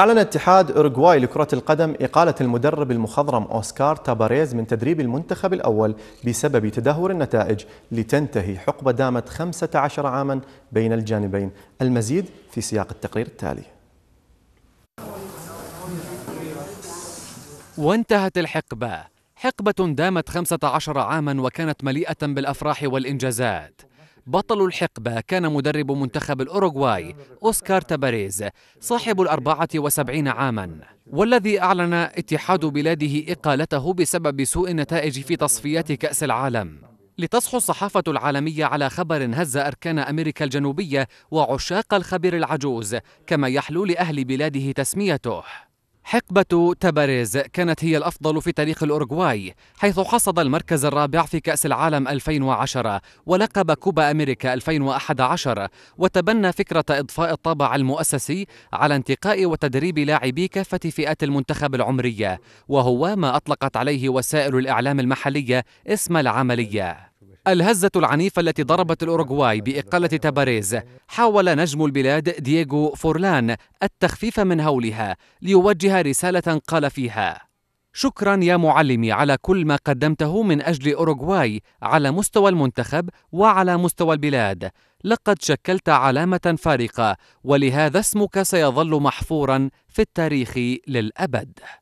أعلن اتحاد أوروغواي لكرة القدم إقالة المدرب المخضرم أوسكار تاباريز من تدريب المنتخب الأول بسبب تدهور النتائج لتنتهي حقبة دامت 15 عاما بين الجانبين المزيد في سياق التقرير التالي وانتهت الحقبة حقبة دامت 15 عاما وكانت مليئة بالأفراح والإنجازات بطل الحقبة كان مدرب منتخب الأوروغواي أوسكار تاباريز صاحب الأربعة وسبعين عاماً والذي أعلن اتحاد بلاده إقالته بسبب سوء النتائج في تصفيات كأس العالم لتصحو الصحافة العالمية على خبر هز أركان أمريكا الجنوبية وعشاق الخبر العجوز كما يحلو لأهل بلاده تسميته حقبة تباريز كانت هي الأفضل في تاريخ الأورغواي حيث حصد المركز الرابع في كأس العالم 2010 ولقب كوبا أمريكا 2011 وتبنى فكرة إضفاء الطابع المؤسسي على انتقاء وتدريب لاعبي كافة فئات المنتخب العمرية وهو ما أطلقت عليه وسائل الإعلام المحلية اسم العملية الهزة العنيفة التي ضربت الأوروغواي بإقالة تباريز حاول نجم البلاد دييغو فورلان التخفيف من هولها ليوجه رسالة قال فيها شكرا يا معلمي على كل ما قدمته من أجل أوروغواي على مستوى المنتخب وعلى مستوى البلاد لقد شكلت علامة فارقة ولهذا اسمك سيظل محفورا في التاريخ للأبد